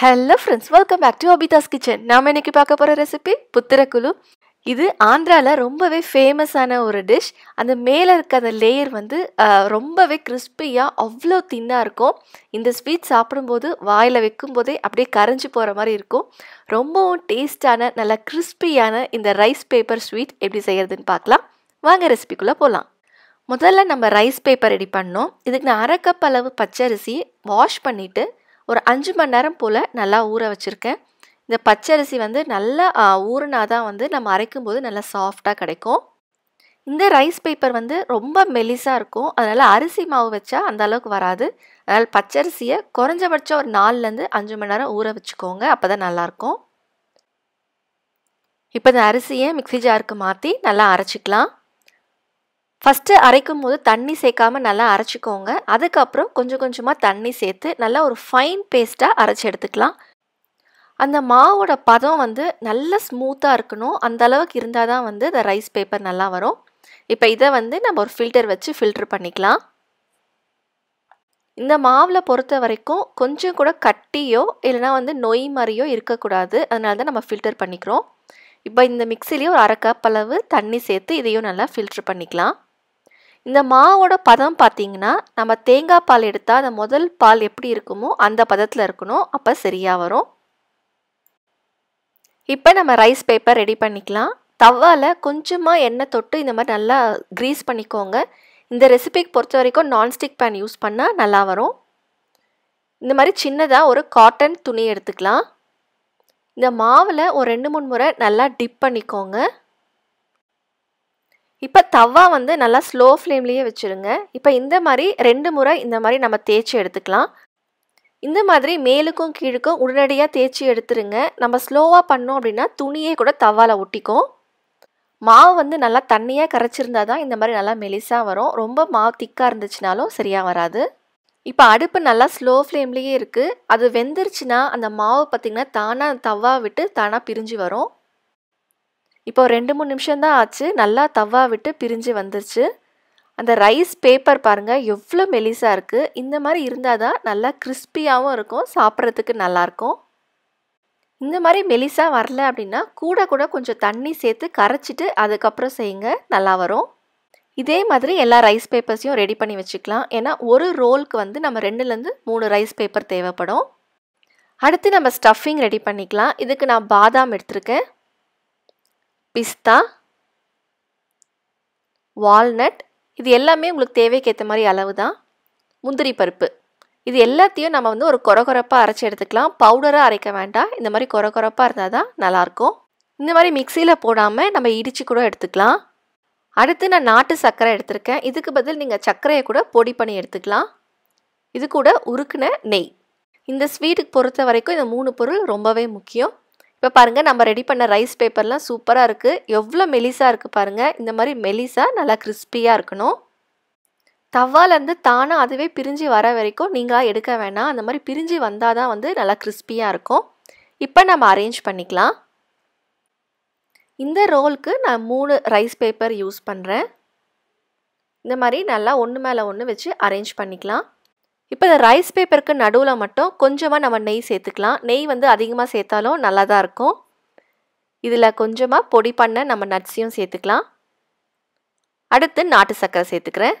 hello friends welcome back to Abitha's kitchen நாம் இன்னைக்கு பார்க்க போகிற ரெசிபி புத்திரக்குழு இது ஆந்திராவில் ரொம்பவே ஃபேமஸான ஒரு டிஷ் அந்த மேலே இருக்க அந்த லேயர் வந்து ரொம்பவே கிறிஸ்பியாக அவ்வளோ தின்னாக இருக்கும் இந்த ஸ்வீட் சாப்பிடும்போது வாயில் வைக்கும் போதே அப்படியே கரைஞ்சி போகிற மாதிரி இருக்கும் ரொம்பவும் டேஸ்டான நல்லா கிறிஸ்பியான இந்த ரைஸ் பேப்பர் ஸ்வீட் எப்படி செய்கிறதுன்னு பார்க்கலாம் வாங்க ரெசிபிக்குள்ளே போகலாம் முதல்ல நம்ம ரைஸ் பேப்பர் ரெடி பண்ணோம் இதுக்கு நான் அரை கப் அளவு பச்சரிசி வாஷ் பண்ணிவிட்டு ஒரு அஞ்சு மணி நேரம் போல் நல்லா ஊற வச்சுருக்கேன் இந்த பச்சரிசி வந்து நல்லா ஊறினா தான் வந்து நம்ம அரைக்கும் போது நல்லா சாஃப்டாக கிடைக்கும் இந்த ரைஸ் பேப்பர் வந்து ரொம்ப மெலிசாக இருக்கும் அதனால் அரிசி மாவு வச்சா அந்த அளவுக்கு வராது அதனால் பச்சரிசியை குறைஞ்சபட்சம் ஒரு நாலுலேருந்து அஞ்சு மணி நேரம் ஊற வச்சுக்கோங்க அப்போ தான் நல்லாயிருக்கும் இப்போ இந்த அரிசியை மிக்சி ஜாருக்கு மாற்றி நல்லா அரைச்சிக்கலாம் ஃபஸ்ட்டு அரைக்கும் போது தண்ணி சேர்க்காம நல்லா அரைச்சிக்கோங்க அதுக்கப்புறம் கொஞ்சம் கொஞ்சமாக தண்ணி சேர்த்து நல்லா ஒரு ஃபைன் பேஸ்ட்டாக அரைச்சி எடுத்துக்கலாம் அந்த மாவோட பதம் வந்து நல்ல ஸ்மூத்தாக இருக்கணும் அந்த அளவுக்கு இருந்தால் தான் வந்து இந்த ரைஸ் பேப்பர் நல்லா வரும் இப்போ இதை வந்து நம்ம ஒரு ஃபில்டர் வச்சு ஃபில்ட்ரு பண்ணிக்கலாம் இந்த மாவில் பொறுத்த வரைக்கும் கொஞ்சம் கூட கட்டியோ இல்லைனா வந்து நொய் மாதிரியோ இருக்கக்கூடாது அதனால தான் நம்ம ஃபில்டர் பண்ணிக்கிறோம் இப்போ இந்த மிக்சிலேயே ஒரு அரை கப் அளவு தண்ணி சேர்த்து இதையும் நல்லா ஃபில்ட்ரு பண்ணிக்கலாம் இந்த மாவோட பதம் பார்த்தீங்கன்னா நம்ம தேங்காய் பால் எடுத்தால் அந்த முதல் பால் எப்படி இருக்குமோ அந்த பதத்தில் இருக்கணும் அப்போ சரியாக வரும் இப்போ நம்ம ரைஸ் பேப்பர் ரெடி பண்ணிக்கலாம் தவால கொஞ்சமாக எண்ணெய் தொட்டு இந்த மாதிரி நல்லா க்ரீஸ் பண்ணிக்கோங்க இந்த ரெசிபிக்கு பொறுத்த வரைக்கும் நான்ஸ்டிக் பேன் யூஸ் பண்ணால் நல்லா வரும் இந்த மாதிரி சின்னதாக ஒரு காட்டன் துணி எடுத்துக்கலாம் இந்த மாவில் ஒரு ரெண்டு மூணு முறை நல்லா டிப் பண்ணிக்கோங்க இப்போ தவா வந்து நல்லா ஸ்லோ ஃப்ளேம்லேயே வச்சுருங்க இப்போ இந்த மாதிரி ரெண்டு முறை இந்த மாதிரி நம்ம தேய்ச்சி எடுத்துக்கலாம் இந்த மாதிரி மேலுக்கும் கீழுக்கும் உடனடியாக தேய்ச்சி எடுத்துருங்க நம்ம ஸ்லோவாக பண்ணோம் அப்படின்னா துணியே கூட தவாவில் ஒட்டிக்கும் மாவு வந்து நல்லா தண்ணியாக கரைச்சிருந்தா தான் இந்த மாதிரி நல்லா மெலிசாக வரும் ரொம்ப மாவு திக்காக இருந்துச்சுனாலும் சரியாக வராது இப்போ அடுப்பு நல்லா ஸ்லோ ஃப்ளேம்லேயே இருக்குது அது வெந்துருச்சுன்னா அந்த மாவு பார்த்திங்கன்னா தானாக தவா விட்டு தானாக பிரிஞ்சு வரும் இப்போ ரெண்டு மூணு நிமிஷம் தான் ஆச்சு நல்லா தவா விட்டு பிரிஞ்சு வந்துருச்சு அந்த ரைஸ் பேப்பர் பாருங்கள் எவ்வளோ மெலிசாக இருக்குது இந்த மாதிரி இருந்தால் தான் நல்லா கிறிஸ்பியாகவும் இருக்கும் சாப்பிட்றதுக்கு நல்லாயிருக்கும் இந்த மாதிரி மெலிசாக வரல அப்படின்னா கூட கூட கொஞ்சம் தண்ணி சேர்த்து கரைச்சிட்டு அதுக்கப்புறம் செய்யுங்க நல்லா வரும் இதே மாதிரி எல்லா ரைஸ் பேப்பர்ஸையும் ரெடி பண்ணி வச்சுக்கலாம் ஏன்னா ஒரு ரோலுக்கு வந்து நம்ம ரெண்டுலேருந்து மூணு ரைஸ் பேப்பர் தேவைப்படும் அடுத்து நம்ம ஸ்டஃபிங் ரெடி பண்ணிக்கலாம் இதுக்கு நான் பாதாம் எடுத்திருக்கேன் பிஸ்தா வால்நட் இது எல்லாமே உங்களுக்கு தேவைக்கு ஏற்ற மாதிரி அளவு தான் முந்திரி பருப்பு இது எல்லாத்தையும் நம்ம வந்து ஒரு கொரகொரப்பாக அரைச்சி எடுத்துக்கலாம் பவுடராக அரைக்க வேண்டாம் இந்த மாதிரி கொரகொரப்பாக இருந்தால் தான் நல்லாயிருக்கும் இந்த மாதிரி மிக்சியில் போடாமல் நம்ம இடித்து கூட எடுத்துக்கலாம் அடுத்து நான் நாட்டு சர்க்கரை எடுத்திருக்கேன் இதுக்கு பதில் நீங்கள் சர்க்கரையை கூட பொடி பண்ணி எடுத்துக்கலாம் இது கூட உருக்குன நெய் இந்த ஸ்வீட்டுக்கு பொறுத்த வரைக்கும் இந்த மூணு பொருள் ரொம்பவே முக்கியம் இப்போ பாருங்கள் நம்ம ரெடி பண்ண ரைஸ் பேப்பர்லாம் சூப்பராக இருக்குது எவ்வளோ மெலிசாக இருக்குது பாருங்கள் இந்த மாதிரி மெலிசாக நல்லா கிறிஸ்பியாக இருக்கணும் தவாலேருந்து தானாக அதுவே பிரிஞ்சு வர வரைக்கும் நீங்களாக எடுக்க வேணாம் அந்த மாதிரி பிரிஞ்சு வந்தால் தான் வந்து நல்லா கிறிஸ்பியாக இருக்கும் இப்போ நம்ம அரேஞ்ச் பண்ணிக்கலாம் இந்த ரோலுக்கு நான் மூணு ரைஸ் பேப்பர் யூஸ் பண்ணுறேன் இந்த மாதிரி நல்லா ஒன்று மேலே ஒன்று வச்சு அரேஞ்ச் பண்ணிக்கலாம் இப்போ இந்த ரைஸ் பேப்பருக்கு நடுவில் மட்டும் கொஞ்சமாக நம்ம நெய் சேர்த்துக்கலாம் நெய் வந்து அதிகமாக சேர்த்தாலும் நல்லா தான் இருக்கும் இதில் கொஞ்சமாக பொடி பண்ண நம்ம நட்ஸையும் சேர்த்துக்கலாம் அடுத்து நாட்டு சர்க்கரை சேர்த்துக்கிறேன்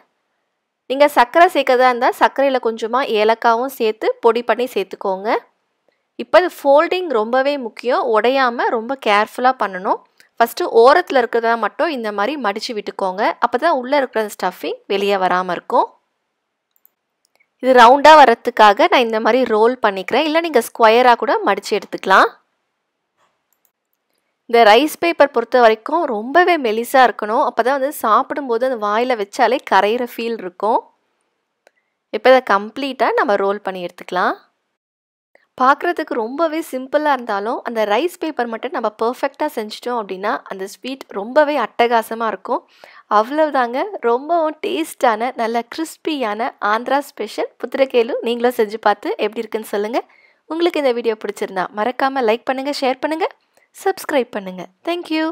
நீங்கள் சர்க்கரை சேர்க்கறதா இருந்தால் சர்க்கரையில் கொஞ்சமாக ஏலக்காவும் சேர்த்து பொடி பண்ணி சேர்த்துக்கோங்க இப்போ இது ஃபோல்டிங் ரொம்பவே முக்கியம் உடையாமல் ரொம்ப கேர்ஃபுல்லாக பண்ணணும் ஃபஸ்ட்டு ஓரத்தில் இருக்கிறதா மட்டும் இந்த மாதிரி மடித்து விட்டுக்கோங்க அப்போ தான் உள்ளே இருக்கிற ஸ்டஃபிங் வெளியே வராமல் இருக்கும் இது ரவுண்டாக வரத்துக்காக நான் இந்த மாதிரி ரோல் பண்ணிக்கிறேன் இல்லை நீங்கள் ஸ்கொயராக கூட மடித்து எடுத்துக்கலாம் இந்த ரைஸ் பேப்பர் பொறுத்த வரைக்கும் ரொம்பவே மெலிசாக இருக்கணும் அப்போ தான் வந்து சாப்பிடும்போது அந்த வாயில் வச்சாலே கரையிற ஃபீல் இருக்கும் இப்போ இதை கம்ப்ளீட்டாக நம்ம ரோல் பண்ணி எடுத்துக்கலாம் பார்க்குறதுக்கு ரொம்பவே சிம்பிளாக இருந்தாலும் அந்த ரைஸ் பேப்பர் மட்டும் நம்ம பர்ஃபெக்டாக செஞ்சிட்டோம் அப்படின்னா அந்த ஸ்வீட் ரொம்பவே அட்டகாசமாக இருக்கும் அவ்வளவுதாங்க ரொம்பவும் டேஸ்டான நல்ல கிறிஸ்பியான ஆந்திரா ஸ்பெஷல் புத்திரக்கேலு நீங்களும் செஞ்சு பார்த்து எப்படி இருக்குன்னு சொல்லுங்கள் உங்களுக்கு இந்த வீடியோ பிடிச்சிருந்தா மறக்காமல் லைக் பண்ணுங்கள் ஷேர் பண்ணுங்கள் சப்ஸ்கிரைப் பண்ணுங்கள் தேங்க்யூ